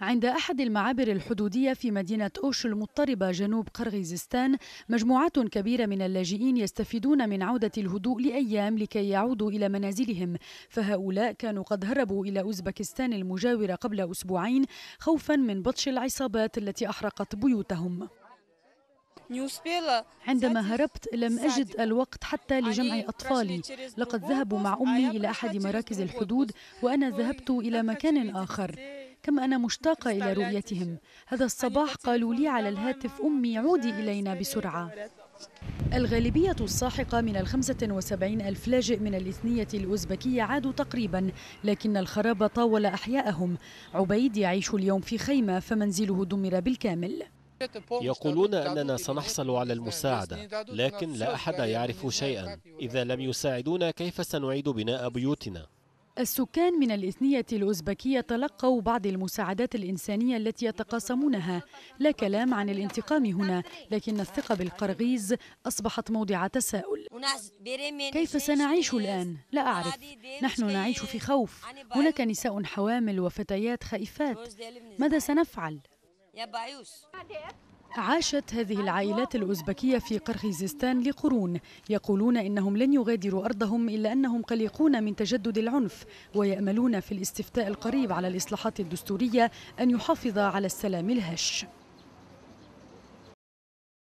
عند أحد المعابر الحدودية في مدينة أوش المضطربة جنوب قرغيزستان مجموعات كبيرة من اللاجئين يستفيدون من عودة الهدوء لأيام لكي يعودوا إلى منازلهم فهؤلاء كانوا قد هربوا إلى أوزبكستان المجاورة قبل أسبوعين خوفا من بطش العصابات التي أحرقت بيوتهم عندما هربت لم أجد الوقت حتى لجمع أطفالي لقد ذهبوا مع أمي إلى أحد مراكز الحدود وأنا ذهبت إلى مكان آخر كم أنا مشتاقة إلى رؤيتهم هذا الصباح قالوا لي على الهاتف أمي عودي إلينا بسرعة الغالبية الساحقة من الخمسة وسبعين ألف لاجئ من الاثنية الأوزبكية عادوا تقريبا لكن الخراب طاول أحياءهم عبيد يعيش اليوم في خيمة فمنزله دمر بالكامل يقولون أننا سنحصل على المساعدة لكن لا أحد يعرف شيئا إذا لم يساعدونا كيف سنعيد بناء بيوتنا السكان من الإثنية الأوزبكية تلقوا بعض المساعدات الإنسانية التي يتقاسمونها لا كلام عن الانتقام هنا لكن الثقة بالقرغيز أصبحت موضع تساؤل كيف سنعيش الآن؟ لا أعرف نحن نعيش في خوف هناك نساء حوامل وفتيات خائفات ماذا سنفعل؟ عاشت هذه العائلات الأوزبكية في قرغيزستان لقرون يقولون إنهم لن يغادروا أرضهم إلا أنهم قلقون من تجدد العنف ويأملون في الاستفتاء القريب على الإصلاحات الدستورية أن يحافظ على السلام الهش